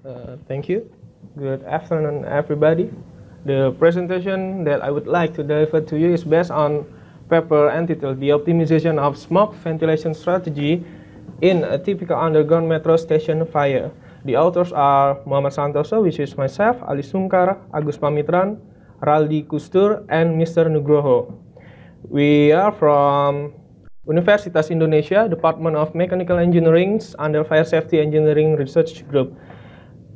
Uh, thank you. Good afternoon, everybody. The presentation that I would like to deliver to you is based on paper entitled The Optimization of Smoke Ventilation Strategy in a Typical Underground Metro Station Fire. The authors are Muhammad Santoso, which is myself, Ali Sungkar, Agus Pamitran, Raldi Kustur, and Mr. Nugroho. We are from Universitas Indonesia, Department of Mechanical Engineering under Fire Safety Engineering Research Group.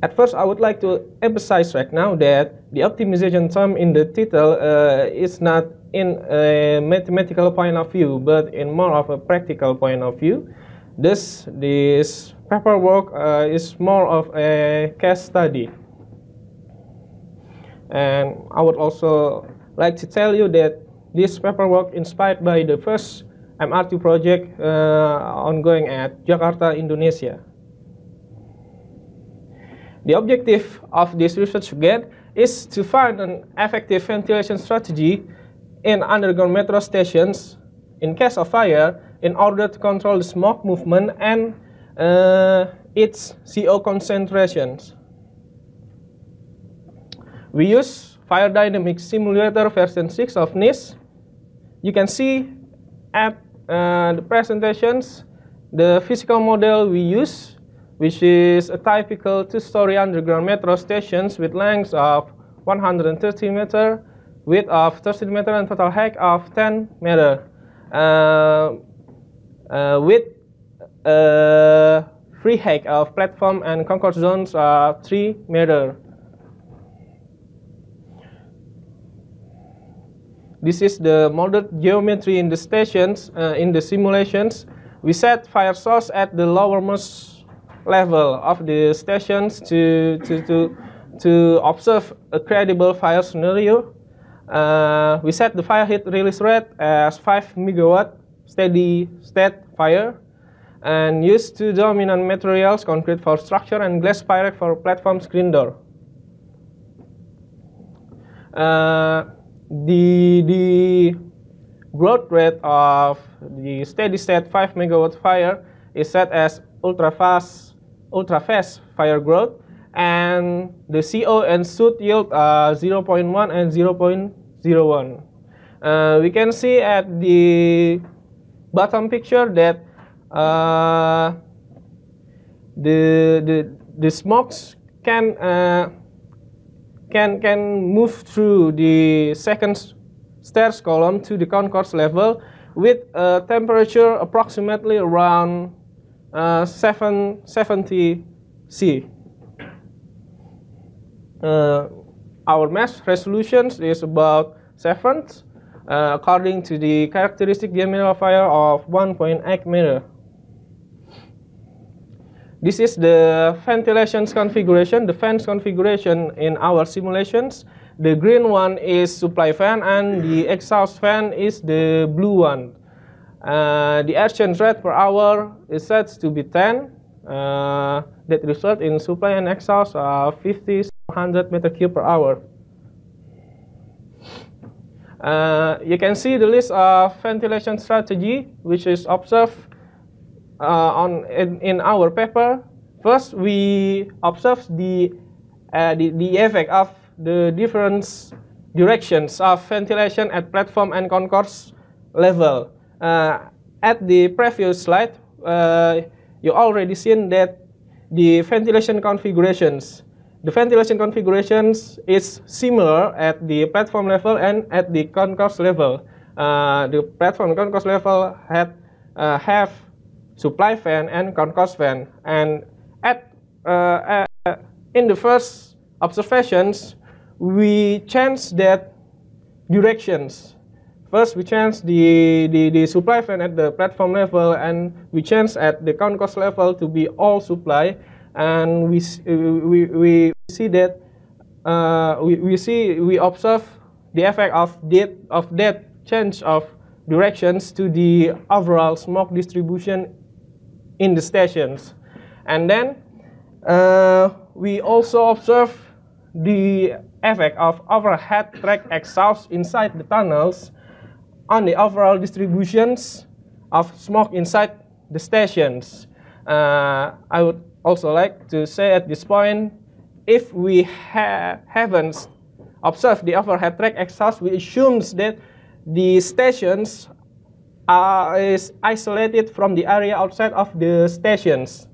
At first, I would like to emphasize right now that the optimization term in the title uh, is not in a mathematical point of view, but in more of a practical point of view. This, this paperwork uh, is more of a case study. And I would also like to tell you that this paperwork inspired by the first MRT project uh, ongoing at Jakarta, Indonesia. The objective of this research again is to find an effective ventilation strategy in underground metro stations in case of fire in order to control the smoke movement and uh, its CO concentrations. We use Fire Dynamic Simulator version 6 of NIST. You can see at uh, the presentations the physical model we use which is a typical two-story underground metro stations with lengths of 130 meter, width of 30 meter, and total height of 10 meter. Uh, uh, with uh, free height of platform and concourse zones of 3 meter. This is the modeled geometry in the stations, uh, in the simulations. We set fire source at the lowermost level of the stations to, to, to, to observe a credible fire scenario. Uh, we set the fire heat release rate as 5 megawatt steady state fire and use two dominant materials, concrete for structure and glass pyrex for platform screen door. Uh, the, the growth rate of the steady state 5 megawatt fire is set as ultra fast ultra-fast fire growth, and the CO and soot yield are 0.1 and 0.01. Uh, we can see at the bottom picture that uh, the, the, the smokes can, uh, can, can move through the second stairs column to the concourse level with a temperature approximately around 770C. Uh, uh, our mesh resolution is about 7 uh, according to the characteristic diameter of of 1.8 meter. This is the ventilation configuration, the fans configuration in our simulations. The green one is supply fan and the exhaust fan is the blue one. Uh, the exchange rate per hour is set to be 10. Uh, that result in supply and exhaust of 50 100 meter cube per hour. Uh, you can see the list of ventilation strategy which is observed uh, on in, in, our paper. First, we observe the, uh, the the effect of the different directions of ventilation at platform and concourse level. Uh, at the previous slide, uh, you already seen that the ventilation configurations. The ventilation configurations is similar at the platform level and at the concourse level. Uh, the platform concourse level had uh, have supply fan and concourse fan, and at uh, in the first observations we changed that directions First, we change the, the, the supply fan at the platform level, and we change at the count cost level to be all supply, and we uh, we, we see that uh, we, we see we observe the effect of that of that change of directions to the overall smoke distribution in the stations, and then uh, we also observe the effect of overhead track exhaust inside the tunnels on the overall distributions of smoke inside the stations. Uh, I would also like to say at this point, if we ha haven't observed the overhead track exhaust, we assume that the stations are, is isolated from the area outside of the stations.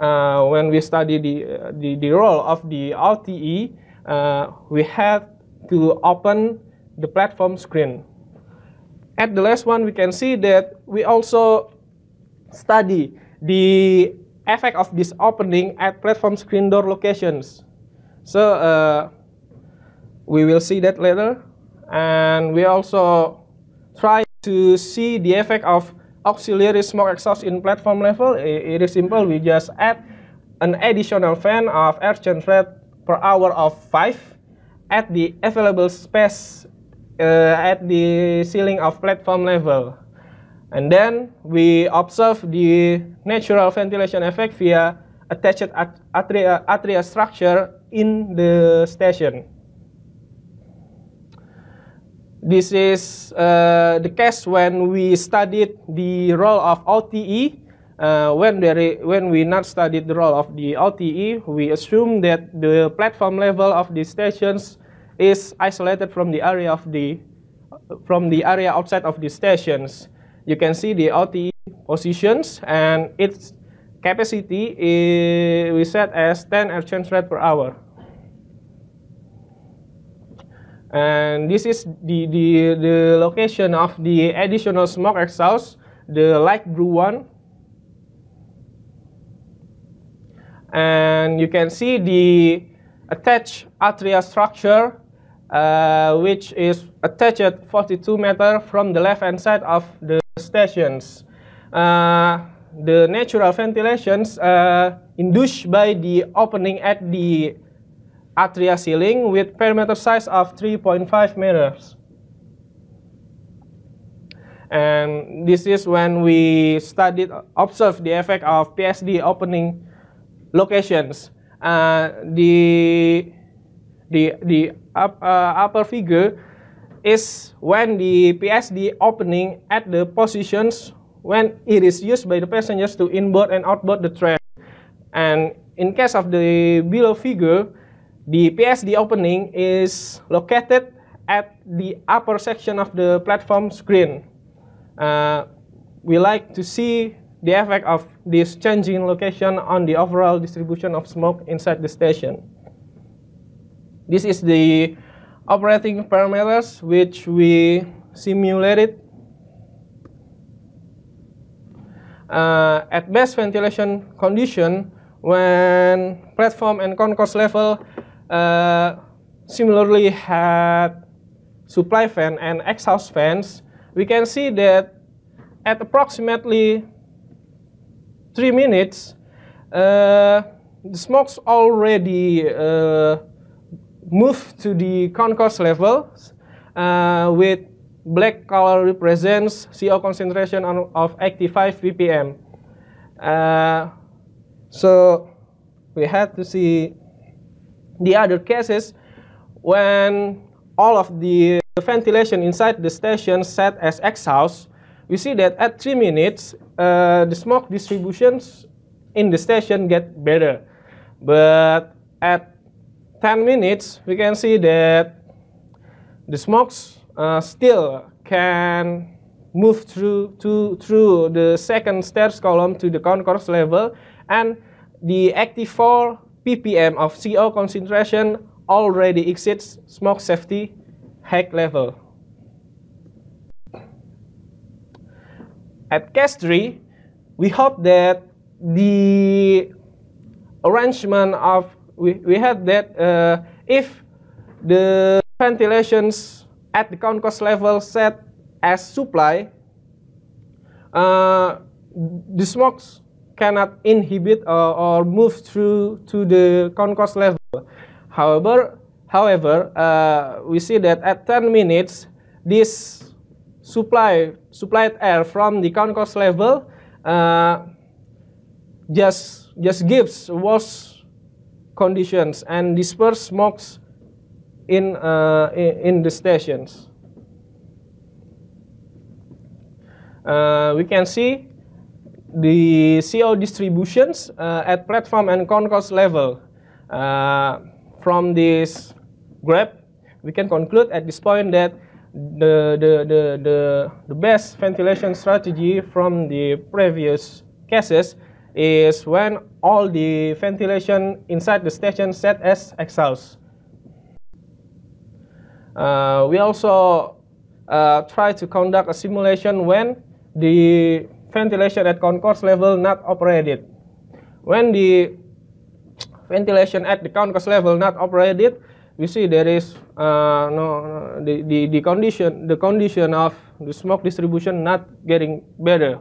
Uh, when we study the, the, the, role of the RTE, uh, we have to open the platform screen. At the last one, we can see that we also study the effect of this opening at platform screen door locations. So uh, we will see that later. And we also try to see the effect of auxiliary smoke exhaust in platform level. It is simple. We just add an additional fan of air change rate per hour of 5 at the available space uh, at the ceiling of platform level. And then we observe the natural ventilation effect via attached atria, atria structure in the station. This is uh, the case when we studied the role of OTE. Uh, when, there when we not studied the role of the OTE, we assume that the platform level of the stations is isolated from the area of the from the area outside of the stations. You can see the OTE positions and its capacity is, we set as 10 exchange rate per hour. And this is the, the, the location of the additional smoke exhaust, the light blue one. And you can see the attached atria structure uh, which is attached 42 meter from the left hand side of the stations. Uh, the natural ventilations uh, induced by the opening at the atria ceiling with perimeter size of 3.5 meters. And this is when we studied, observed the effect of PSD opening locations. Uh, the the the up, uh, upper figure is when the PSD opening at the positions when it is used by the passengers to inboard and outboard the train. And in case of the below figure, the PSD opening is located at the upper section of the platform screen. Uh, we like to see the effect of this changing location on the overall distribution of smoke inside the station. This is the operating parameters which we simulated. Uh, at best ventilation condition, when platform and concourse level uh, similarly had supply fan and exhaust fans, we can see that at approximately 3 minutes, uh, the smoke's already uh, move to the concourse level uh, with black color represents CO concentration on, of 85 ppm. Uh, so we had to see the other cases when all of the ventilation inside the station set as exhaust, we see that at 3 minutes, uh, the smoke distributions in the station get better. But at 10 minutes, we can see that the smokes uh, still can move through to through the second stairs column to the concourse level, and the active 4 ppm of CO concentration already exceeds smoke safety hack level. At case 3, we hope that the arrangement of we, we had that uh, if the ventilations at the count cost level set as supply, uh, the smokes cannot inhibit or, or, move through to the concourse level. However, however, uh, we see that at 10 minutes, this supply supplied air from the concourse level uh, just just gives was conditions and disperse smokes in, uh, in the stations. Uh, we can see the CO distributions uh, at platform and concourse level. Uh, from this graph, we can conclude at this point that the, the, the, the, the best ventilation strategy from the previous cases is when all the ventilation inside the station set as exhaust. Uh, we also uh, try to conduct a simulation when the ventilation at concourse level not operated. When the ventilation at the concourse level not operated, we see there is uh, no, no the, the the condition the condition of the smoke distribution not getting better.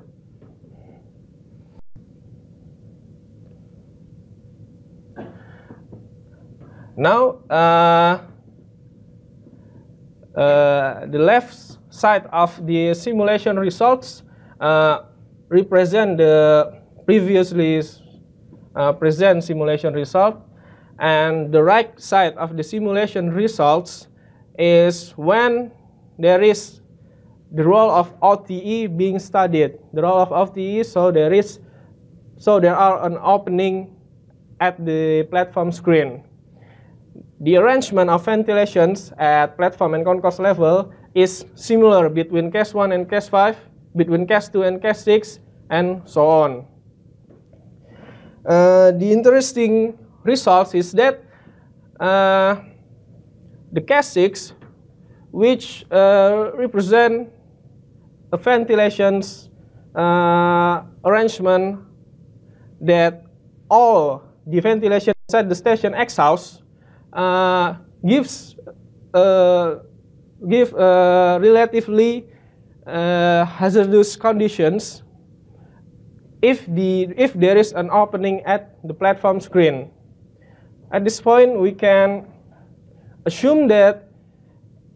Now, uh, uh, the left side of the simulation results uh, represent the previously present simulation result and the right side of the simulation results is when there is the role of OTE being studied. The role of OTE, so there is, so there are an opening at the platform screen the arrangement of ventilations at platform and concourse level is similar between case 1 and case 5, between case 2 and case 6, and so on. Uh, the interesting results is that uh, the case 6, which uh, represent a ventilations uh, arrangement that all the ventilation at the station exhaust uh, gives uh, give uh, relatively hazardous conditions if the if there is an opening at the platform screen. At this point, we can assume that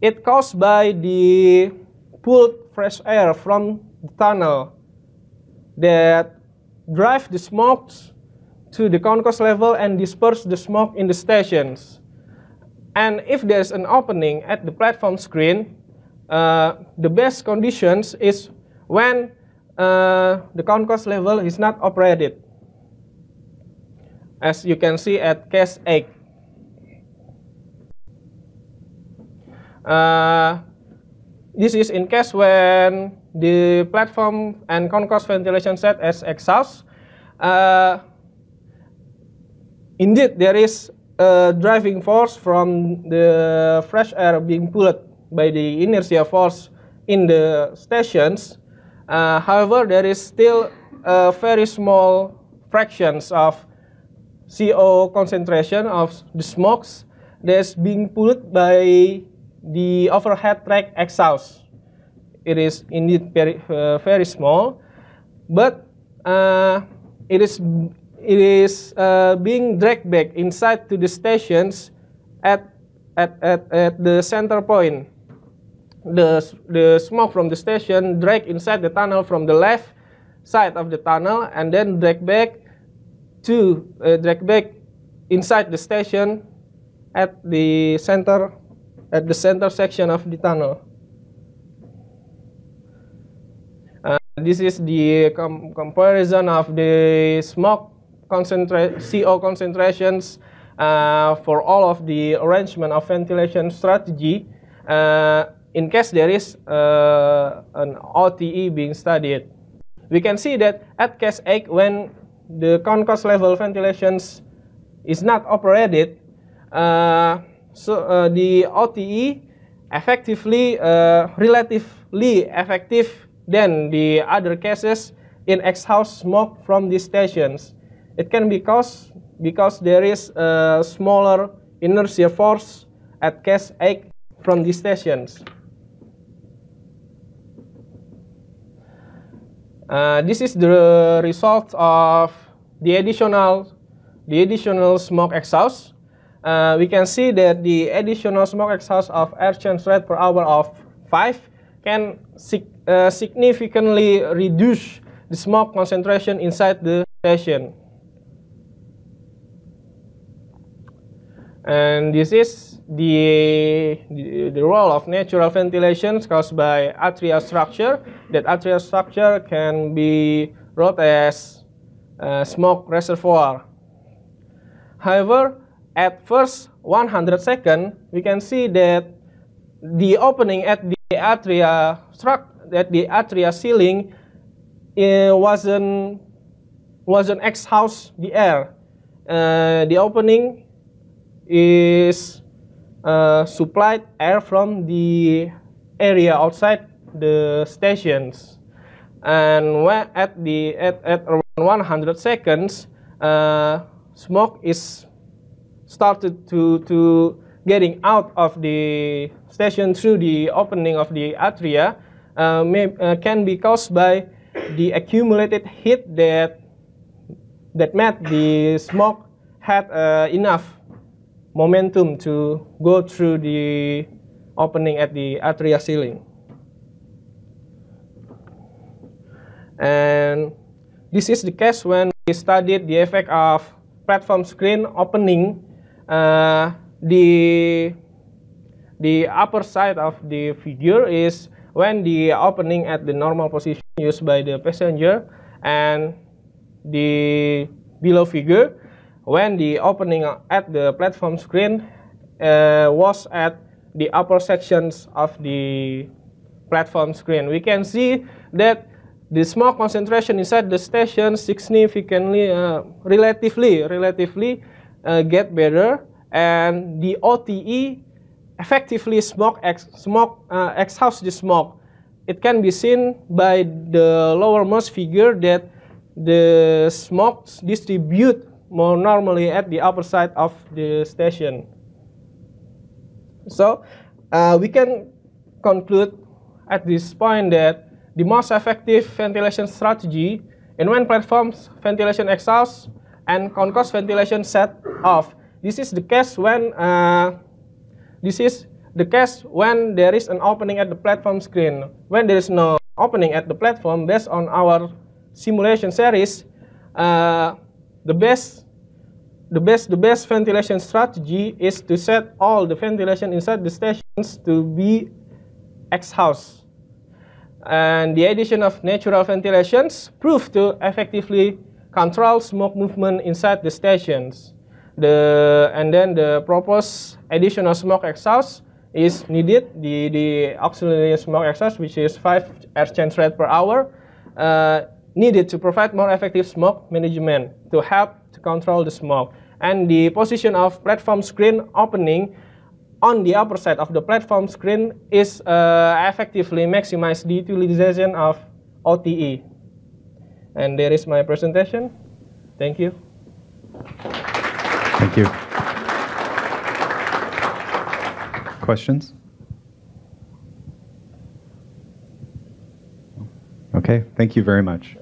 it caused by the pulled fresh air from the tunnel that drive the smokes to the concourse level and disperse the smoke in the stations. And if there's an opening at the platform screen, uh, the best conditions is when uh, the concourse level is not operated. As you can see at case 8. Uh, this is in case when the platform and concourse ventilation set as exhaust. Uh, indeed, there is driving force from the fresh air being pulled by the inertia force in the stations. Uh, however, there is still a very small fractions of CO concentration of the smokes that's being pulled by the overhead track exhaust. It is indeed very, uh, very small, but uh, it is it is uh, being dragged back inside to the stations at at at, at the center point. The the smoke from the station dragged inside the tunnel from the left side of the tunnel and then dragged back to uh, dragged back inside the station at the center at the center section of the tunnel. Uh, this is the com comparison of the smoke concentra CO concentrations uh, for all of the arrangement of ventilation strategy uh, in case there is uh, an OTE being studied. We can see that at case 8 when the concourse level ventilations is not operated, uh, so uh, the OTE effectively, uh, relatively effective than the other cases in exhaust smoke from these stations. It can be caused because there is a smaller inertia force at case 8 from these stations. Uh, this is the result of the additional, the additional smoke exhaust. Uh, we can see that the additional smoke exhaust of air change rate per hour of 5 can sig uh, significantly reduce the smoke concentration inside the station. And this is the, the, role of natural ventilation caused by atrial structure. That atrial structure can be wrote as a smoke reservoir. However, at first 100 second, we can see that the opening at the atria struct at the atria ceiling eh, wasn't wasn't exhaust the air. Uh, the opening is uh, supplied air from the area outside the stations. And when at the at, at around 100 seconds, uh, smoke is started to to getting out of the station through the opening of the atria uh, may, uh, can be caused by the accumulated heat that that met the smoke had uh, enough momentum to go through the opening at the atria ceiling. And this is the case when we studied the effect of platform screen opening uh, the the upper side of the figure is when the opening at the normal position used by the passenger and the below figure when the opening at the platform screen uh, was at the upper sections of the platform screen. We can see that the smoke concentration inside the station significantly, uh, relatively, relatively uh, get better, and the OTE effectively smoke ex smoke uh, the smoke. It can be seen by the lowermost figure that the smoke distribute more normally at the upper side of the station. So uh, we can conclude at this point that the most effective ventilation strategy in when platforms ventilation exhaust and concourse ventilation set off. This is the case when uh, this is the case when there is an opening at the platform screen. When there is no opening at the platform, based on our simulation series, uh, the best, the best, the best ventilation strategy is to set all the ventilation inside the stations to be exhaust. And the addition of natural ventilations proved to effectively control smoke movement inside the stations. The, and then the proposed additional smoke exhaust is needed, the, the auxiliary smoke exhaust, which is 5 change rate per hour, uh, needed to provide more effective smoke management to help to control the smoke. And the position of platform screen opening on the upper side of the platform screen is uh, effectively maximize the utilization of OTE. And there is my presentation. Thank you. Thank you. Questions? Okay, thank you very much.